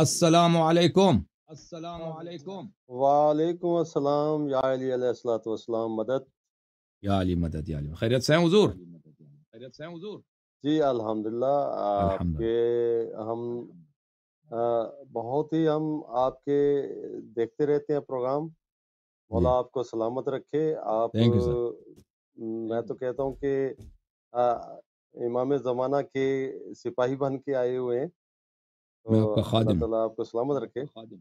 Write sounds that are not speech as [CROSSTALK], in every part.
السلام علیکم السلام علیکم وعلیکم السلام یا علی علیہ السلام والسلام مدد یا علی مدد یا علی خیریت سے ہیں حضور خیریت سے ہیں حضور جی الحمدللہ آپ کے ہم بہت ہی ہم آپ کے دیکھتے رہتے ہیں پروگرام مولا جی۔ آپ کو سلامت رکھے آپ میں تو کہتا ہوں کہ امام زمانہ کے سپاہی بن کے آئے ہوئے ہیں میں آپ کا خادم اللہ آپ کو سلامت رکھے خادم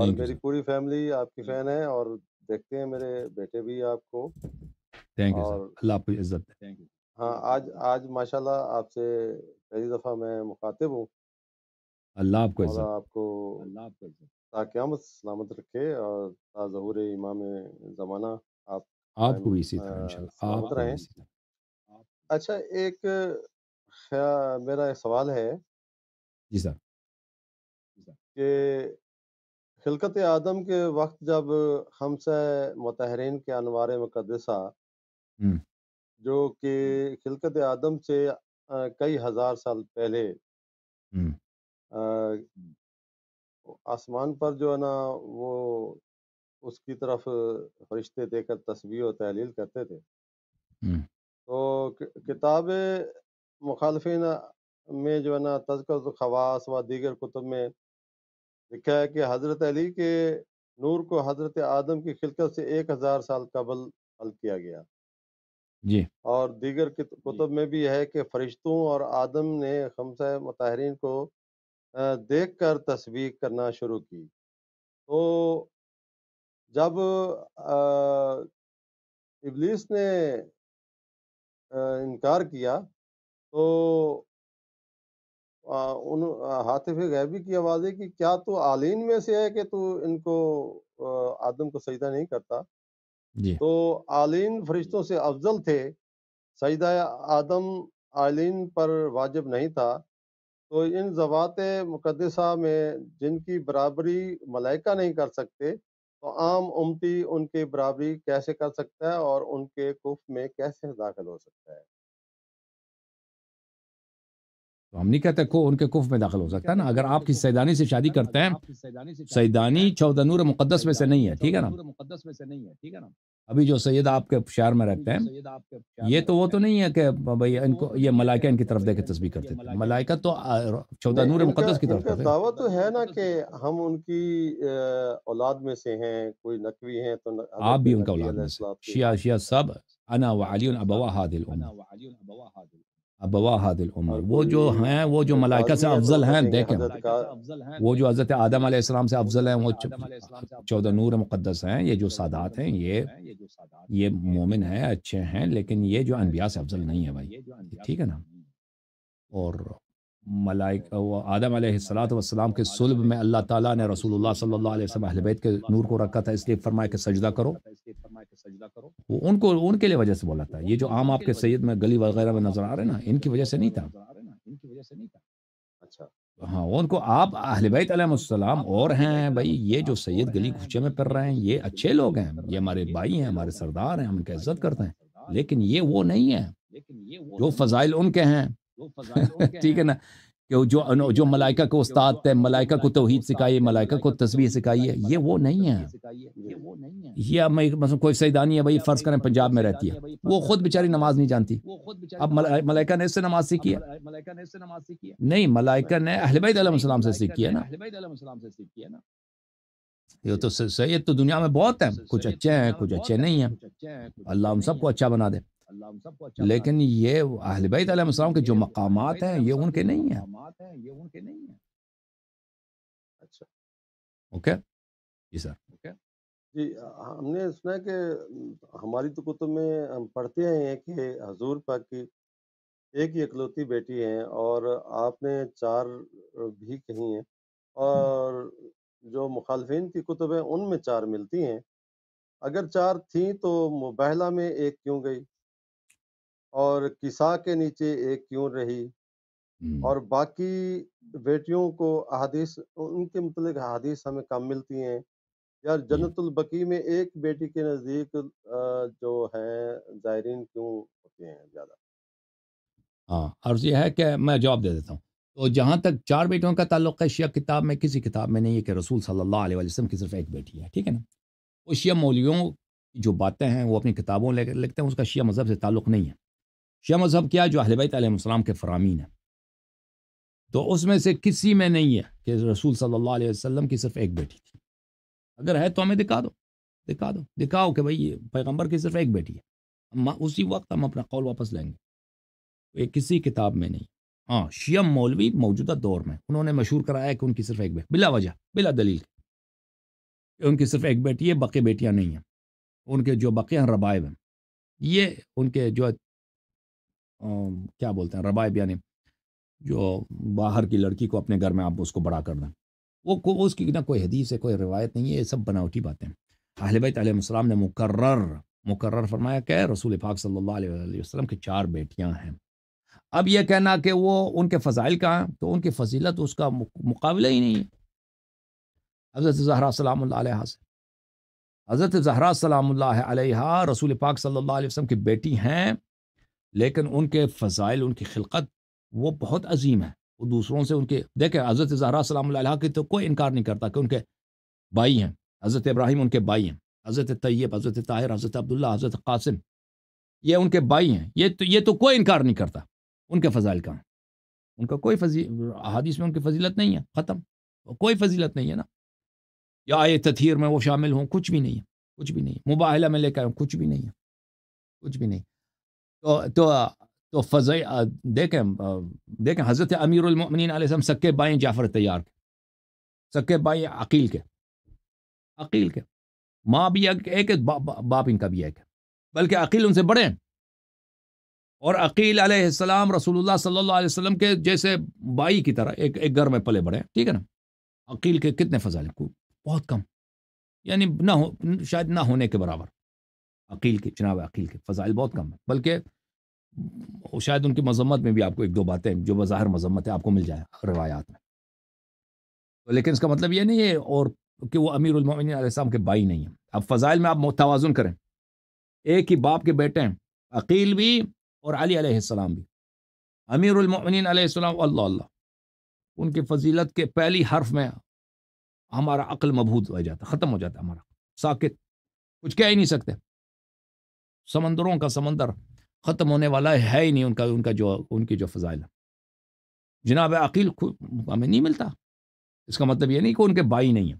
اور میری پوری فیملی آپ کی فین ہے اور دیکھتے ہیں میرے بیٹے بھی آپ کو تھینک یو اللہ آپ کی عزت تھینک ہاں آج آج ماشاء اللہ آپ سے پہلی دفعہ میں مخاطب ہوں اللہ آپ کو عزت آپ کو اللہ آپ کو عزت تاکہ سلامت رکھے اور تا ظہور امام زمانہ آپ آپ کو بھی اسی طرح انشاءاللہ آپ رہیں اچھا ایک میرا سوال ہے جی سر کہ خلقت آدم کے وقت جب ہم سے متحرین کے انوار مقدسہ جو کہ خلقت آدم سے کئی ہزار سال پہلے آسمان پر جو ہے نا وہ اس کی طرف فرشتے دے کر تصویر و تحلیل کرتے تھے تو کتاب مخالفین میں جو ہے نا تذکر خواص و دیگر کتب میں لکھا ہے کہ حضرت علی کے نور کو حضرت آدم کی خلقت سے ایک ہزار سال قبل حل کیا گیا جی اور دیگر جی۔ کتب میں بھی ہے کہ فرشتوں اور آدم نے خمسہ متحرین کو دیکھ کر تصویق کرنا شروع کی تو جب ابلیس نے انکار کیا تو ان حاطف غیبی کی آواز ہے کہ کیا تو عالین میں سے ہے کہ تو ان کو آدم کو سجدہ نہیں کرتا جی۔ تو عالین فرشتوں سے افضل تھے سجدہ آدم عالین پر واجب نہیں تھا تو ان زوات مقدسہ میں جن کی برابری ملائکہ نہیں کر سکتے تو عام امتی ان کے برابری کیسے کر سکتا ہے اور ان کے کف میں کیسے داخل ہو سکتا ہے ہم نہیں کہتے کو ان کے کف میں داخل ہو سکتا نا اگر آپ کی سیدانی سے شادی کرتے ہیں سیدانی چودہ نور مقدس میں سے نہیں ہے ٹھیک ہے نا مقدس میں سے نہیں ہے ٹھیک ہے نا ابھی جو سید آپ کے شہر میں رہتے ہیں یہ تو وہ تو نہیں ہے کہ بھائی ان کو یہ ملائکہ ان کی طرف دے کے تسبیح کرتے تھے ملائکہ تو چودہ نور مقدس کی طرف دعویٰ تو ہے نا کہ ہم ان کی اولاد میں سے ہیں کوئی نقوی ہیں تو آپ بھی ان کا اولاد میں سے شیعہ شیعہ سب انا وعلی ابوا حادل انا وعلی ابوا حادل ابوا واحد العمر وہ جو ہیں وہ جو ملائکہ سے افضل ہیں دیکھیں وہ جو حضرت آدم علیہ السلام سے افضل ہیں وہ چودہ نور مقدس ہیں یہ جو سادات ہیں یہ یہ مومن ہیں اچھے ہیں لیکن یہ جو انبیاء سے افضل نہیں ہے بھائی ٹھیک ہے نا اور ملائک آدم علیہ وسلم کے صلب میں اللہ تعالیٰ نے رسول اللہ صلی اللہ علیہ وسلم اہل بیت کے نور کو رکھا تھا اس لیے وہ ان کے لیے وجہ سے بولا تھا یہ جو عام آپ کے سید میں گلی وغیرہ میں نظر آ رہے نا ان کی وجہ سے نہیں تھا ہاں ان کو آپ اہل بیت علیہ السلام اور ہیں بھائی یہ جو سید گلی گھوچے میں پھر رہے ہیں یہ اچھے لوگ ہیں یہ ہمارے بھائی ہیں ہمارے سردار ہیں ہم ان کی عزت کرتے ہیں لیکن یہ وہ نہیں ہے جو فضائل ان کے ہیں [LAUGHS] ٹھیک ہے نا کہ جو جو ملائکہ استاد ہے ملائکا کو توحید سکھائیے ملائکا کو تصویر سکھائی ہے یہ وہ نہیں ہے یہ کوئی سیدانی ہے بھائی فرض کریں پنجاب میں رہتی ہے وہ خود بیچاری نماز نہیں جانتی اب ملائکہ نے اس سے نماز سیکھی ہے نہیں ملائکہ نے اہل علیہ السلام سے سیکھی ہے نا یہ تو سید تو دنیا میں بہت ہیں کچھ اچھے ہیں کچھ اچھے نہیں ہیں اللہ ہم سب کو اچھا بنا دے اچھا لیکن یہ اہل بیت علیہ السلام کے جو مقامات ہیں یہ ان کے نہیں ہیں اچھا۔ جی سر جی ہم نے سنا ہے کہ ہماری تو کتب میں ہم پڑھتے ہیں کہ حضور پاک کی ایک ہی اکلوتی بیٹی ہے اور آپ نے چار بھی کہی ہیں اور جو مخالفین کی کتب ہیں ان میں چار ملتی ہیں اگر چار تھیں تو مبحلہ میں ایک کیوں گئی اور کسا کے نیچے ایک کیوں رہی اور باقی بیٹیوں کو احادیث ان کے متعلق احادیث ہمیں کم ملتی ہیں یار جی۔ جنت البقیع میں ایک بیٹی کے نزدیک جو ہیں زائرین کیوں ہوتے ہیں زیادہ ہاں عرض یہ ہے کہ میں جواب دے دیتا ہوں تو جہاں تک چار بیٹیوں کا تعلق ہے شیعہ کتاب میں کسی کتاب میں نہیں ہے کہ رسول صلی اللہ علیہ وسلم کی صرف ایک بیٹی ہے ٹھیک ہے نا وہ شیعہ مولیوں جو باتیں ہیں وہ اپنی کتابوں لے کر لکھتے ہیں اس کا شیعہ مذہب سے تعلق نہیں ہے شیعہ مذہب کیا جو اہل بیت علیہ السلام کے فرامین ہیں تو اس میں سے کسی میں نہیں ہے کہ رسول صلی اللہ علیہ وسلم کی صرف ایک بیٹی تھی اگر ہے تو ہمیں دکھا دو دکھا دو دکھاؤ کہ بھائی پیغمبر کی صرف ایک بیٹی ہے اسی وقت ہم اپنا قول واپس لیں گے یہ کسی کتاب میں نہیں ہاں شیعہ مولوی موجودہ دور میں انہوں نے مشہور کرایا کہ ان کی صرف ایک بیٹی بلا وجہ بلا دلیل کہ ان کی صرف ایک بیٹی ہے بقی بیٹیاں نہیں ہیں ان کے جو ہیں ربائب ہیں یہ ان کے جو کیا بولتے ہیں ربائب یعنی جو باہر کی لڑکی کو اپنے گھر میں آپ اس کو بڑا کر دیں وہ اس کی نہ کوئی حدیث ہے کوئی روایت نہیں ہے یہ سب بناوٹی باتیں بیت علیہ السلام نے مقرر مقرر فرمایا کہ رسول پاک صلی اللہ علیہ وسلم کی چار بیٹیاں ہیں اب یہ کہنا کہ وہ ان کے فضائل کا ہیں تو ان کی فضیلت اس کا مقابلہ ہی نہیں ہے حضرت زہرا سلام اللہ علیہ سے حضرت زہرا سلام اللہ علیہ رسول پاک صلی اللہ علیہ وسلم کی بیٹی ہیں لیکن ان کے فضائل ان کی خلقت وہ بہت عظیم ہے وہ دوسروں سے ان کے دیکھیں حضرت زہرا سلام اللہ علیہ کی تو کوئی انکار نہیں کرتا کہ ان کے بھائی ہیں حضرت ابراہیم ان کے بھائی ہیں حضرت طیب حضرت طاہر حضرت عبداللہ حضرت قاسم یہ ان کے بھائی ہیں یہ تو یہ تو کوئی انکار نہیں کرتا ان کے فضائل کہاں ان کا کوئی فضیل احادیث میں ان کی فضیلت نہیں ہے ختم کوئی فضیلت نہیں ہے نا یا آئے تطہیر میں وہ شامل ہوں کچھ بھی نہیں ہے کچھ بھی نہیں مباحلہ میں لے کے ہوں کچھ بھی نہیں ہے کچھ بھی نہیں تو تو تو فضائی دیکھیں دیکھیں حضرت امیر المؤمنین علیہ السلام سکے بائیں جعفر تیار تھے سکے بائیں عقیل کے عقیل کے ماں بھی ایک باپ ان کا بھی ایک ہے بلکہ عقیل ان سے بڑے ہیں اور عقیل علیہ السلام رسول اللہ صلی اللہ علیہ وسلم کے جیسے بائی کی طرح ایک ایک گھر میں پلے بڑے ہیں ٹھیک ہے نا عقیل کے کتنے فضائل ہیں بہت کم یعنی نہ ہو شاید نہ ہونے کے برابر عقیل کے چناب عقیل کے فضائل بہت کم ہیں بلکہ شاید ان کی مذمت میں بھی آپ کو ایک دو باتیں جو بظاہر مذمت ہے آپ کو مل جائے روایات میں لیکن اس کا مطلب یہ نہیں ہے اور کہ وہ امیر المومنین علیہ السلام کے بھائی نہیں ہیں اب فضائل میں آپ متوازن توازن کریں ایک ہی باپ کے بیٹے ہیں عقیل بھی اور علی علیہ السلام بھی امیر المومنین علیہ السلام اللہ اللہ ان کی فضیلت کے پہلی حرف میں ہمارا عقل مبہود ہو جاتا ختم ہو جاتا ہمارا ساکت کچھ کہہ ہی نہیں سکتے سمندروں کا سمندر ختم ہونے والا ہے ہی نہیں ان کا ان کا جو ان کی جو فضائل جناب عقیل ہمیں نہیں ملتا اس کا مطلب یہ نہیں کہ ان کے بائی نہیں ہیں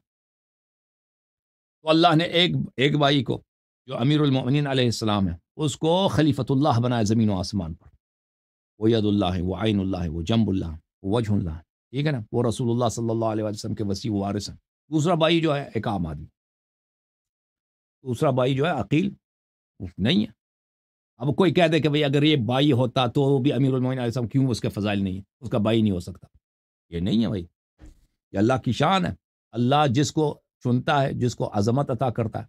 تو اللہ نے ایک ایک بھائی کو جو امیر المومنین علیہ السلام ہے اس کو خلیفۃ اللہ بنایا زمین و آسمان پر وہ ید اللہ ہے وہ آئین اللہ ہے وہ جمب اللہ وہ وجہ اللہ ہے ٹھیک ہے نا وہ رسول اللہ صلی اللہ علیہ وسلم کے وسیع وارث ہیں دوسرا بھائی جو ہے ایک عام آدمی دوسرا بھائی جو ہے عقیل نہیں ہے اب کوئی کہہ دے کہ بھائی اگر یہ بھائی ہوتا تو بھی امیر المین علیہ السلام کیوں اس کے فضائل نہیں ہے اس کا بھائی نہیں ہو سکتا یہ نہیں ہے بھائی یہ اللہ کی شان ہے اللہ جس کو چنتا ہے جس کو عظمت عطا کرتا ہے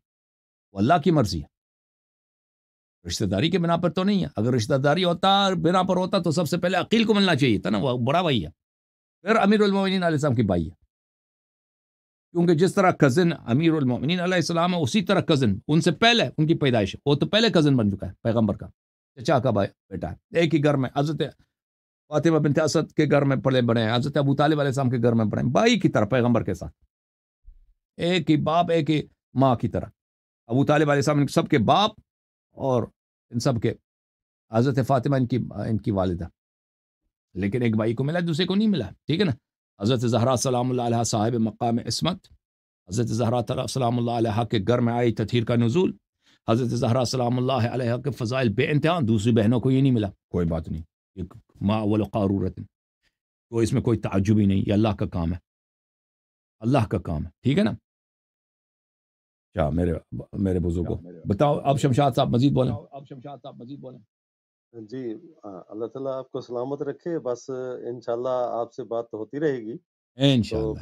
وہ اللہ کی مرضی ہے رشتہ داری کے بنا پر تو نہیں ہے اگر رشتہ داری ہوتا بنا پر ہوتا تو سب سے پہلے عقیل کو ملنا چاہیے تھا نا وہ بڑا بھائی ہے پھر امیر المین علیہ السلام کی بھائی ہے کیونکہ جس طرح کزن امیر المومنین علیہ السلام ہے اسی طرح کزن ان سے پہلے ان کی پیدائش ہے وہ تو پہلے کزن بن چکا ہے پیغمبر کا چچا کا بھائی بیٹا ہے ایک ہی گھر میں حضرت فاطمہ بن اسد کے گھر میں پڑھے بڑے حضرت ابو طالب علیہ السلام کے گھر میں پڑے بھائی کی طرح پیغمبر کے ساتھ ایک ہی باپ ایک ہی ماں کی طرح ابو طالب علیہ السلام ان سب کے باپ اور ان سب کے حضرت فاطمہ ان کی ان کی والدہ لیکن ایک بھائی کو ملا دوسرے کو نہیں ملا ٹھیک ہے نا حضرت زہرا سلام اللہ علیہ صاحب مقام عصمت حضرت زہرا سلام اللہ علیہ کے گھر میں آئی تطہیر کا نزول حضرت زہرا سلام اللہ علیہ کے فضائل بے امتحان دوسری بہنوں کو یہ نہیں ملا کوئی بات نہیں ما قارورت تو اس میں کوئی تعجب ہی نہیں یہ اللہ کا کام ہے اللہ کا کام ہے ٹھیک ہے نا کیا میرے میرے بزرگ کو بتاؤ اب شمشاد صاحب مزید بولیں اب شمشاد صاحب مزید بولیں جی اللہ تعالیٰ آپ کو سلامت رکھے بس انشاءاللہ آپ سے بات ہوتی رہے گی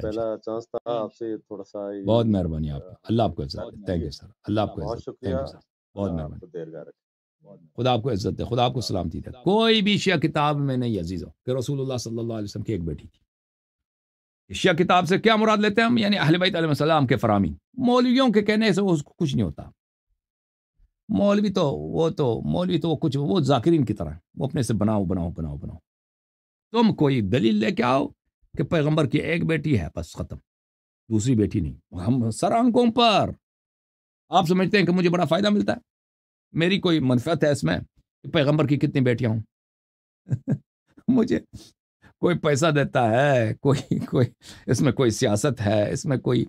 پہلا چانس تھا جی۔ آپ سے تھوڑا سا بہت مہربانی آپ اللہ آپ کو عزت یو سر اللہ آپ کو بہت شکریہ بہت مہربانی خدا آپ کو عزت دے خدا آپ کو سلامتی دے کوئی بھی شیعہ کتاب میں نہیں عزیز ہو کہ رسول اللہ صلی اللہ علیہ وسلم کی ایک بیٹی تھی شیعہ کتاب سے کیا مراد لیتے ہیں ہم یعنی اہل بیت علیہ السلام کے فرامین مولویوں کے کہنے سے اس کو کچھ نہیں ہوتا مولوی تو وہ تو مولوی تو وہ کچھ وہ ذاکرین کی طرح وہ اپنے سے بناؤ بناؤ بناؤ بناؤ تم کوئی دلیل لے کے آؤ کہ پیغمبر کی ایک بیٹی ہے بس ختم دوسری بیٹی نہیں ہم سر آنکھوں پر آپ سمجھتے ہیں کہ مجھے بڑا فائدہ ملتا ہے میری کوئی منفیت ہے اس میں کہ پیغمبر کی کتنی بیٹیاں ہوں [LAUGHS] مجھے کوئی پیسہ دیتا ہے کوئی کوئی اس میں کوئی سیاست ہے اس میں کوئی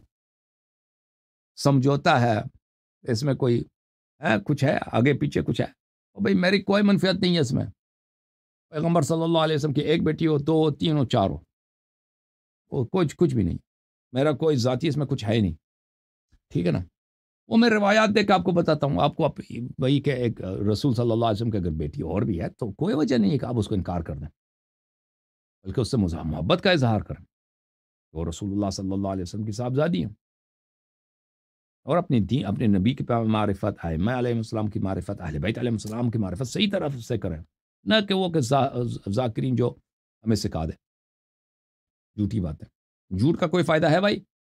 سمجھوتا ہے اس میں کوئی ہے کچھ ہے آگے پیچھے کچھ ہے اور بھائی میری کوئی منفیت نہیں ہے اس میں پیغمبر صلی اللہ علیہ وسلم کی ایک بیٹی ہو دو ہو تین ہو چار ہو وہ کچھ کچھ بھی نہیں میرا کوئی ذاتی اس میں کچھ ہے ہی نہیں ٹھیک ہے نا وہ میں روایات دے کے آپ کو بتاتا ہوں آپ کو آپ بھائی کہ ایک رسول صلی اللہ علیہ وسلم کی اگر بیٹی اور بھی ہے تو کوئی وجہ نہیں ہے کہ آپ اس کو انکار کر دیں بلکہ اس سے محبت کا اظہار کریں وہ رسول اللہ صلی اللہ علیہ وسلم کی صاحبزادی ہیں اور اپنے دین اپنے نبی کی معرفت آئمہ علیہ السلام کی معرفت اہل بیت علیہ السلام کی معرفت صحیح طرح سے کریں نہ کہ وہ کہ ذاکرین جو ہمیں سکھا دیں جھوٹی بات ہے جھوٹ کا کوئی فائدہ ہے بھائی